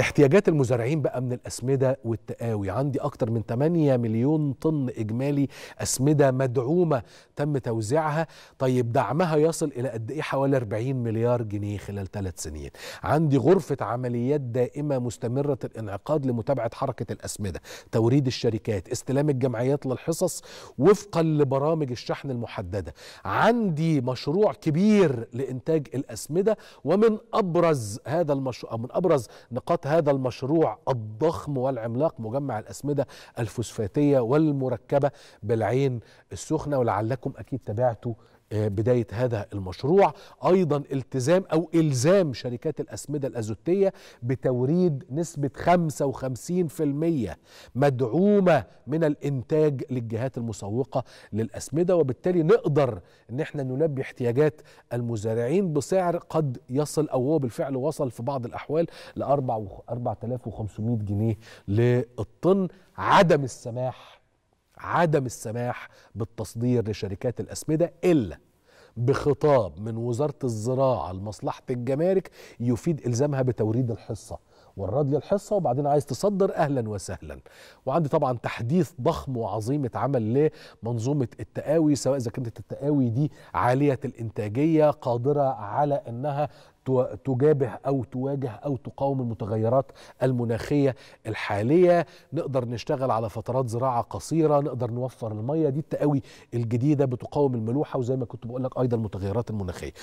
احتياجات المزارعين بقى من الأسمدة والتقاوي عندي أكتر من 8 مليون طن إجمالي أسمدة مدعومة تم توزيعها طيب دعمها يصل إلى قد إيه حوالي 40 مليار جنيه خلال ثلاث سنين عندي غرفة عمليات دائمة مستمرة الانعقاد لمتابعة حركة الأسمدة توريد الشركات استلام الجمعيات للحصص وفقا لبرامج الشحن المحددة عندي مشروع كبير لإنتاج الأسمدة ومن أبرز هذا المشروع من أبرز نقاط هذا المشروع الضخم والعملاق مجمع الأسمدة الفوسفاتية والمركبة بالعين السخنة ولعلكم أكيد تابعتوا آه، بداية هذا المشروع أيضا التزام أو إلزام شركات الأسمدة الأزوتية بتوريد نسبة 55% مدعومة من الإنتاج للجهات المسوقة للأسمدة وبالتالي نقدر إن احنا نلبي احتياجات المزارعين بسعر قد يصل أو هو بالفعل وصل في بعض الأحوال ل 4.5 4500 جنيه للطن عدم السماح عدم السماح بالتصدير لشركات الأسمدة إلا بخطاب من وزارة الزراعة لمصلحة الجمارك يفيد إلزامها بتوريد الحصة والرد للحصه الحصه وبعدين عايز تصدر اهلا وسهلا وعندي طبعا تحديث ضخم وعظيم اتعمل لمنظومه التقاوي سواء اذا كانت التقاوي دي عاليه الانتاجيه قادره على انها تجابه او تواجه او تقاوم المتغيرات المناخيه الحاليه نقدر نشتغل على فترات زراعه قصيره نقدر نوفر الميه دي التقوي الجديده بتقاوم الملوحه وزي ما كنت بقول لك ايضا المتغيرات المناخيه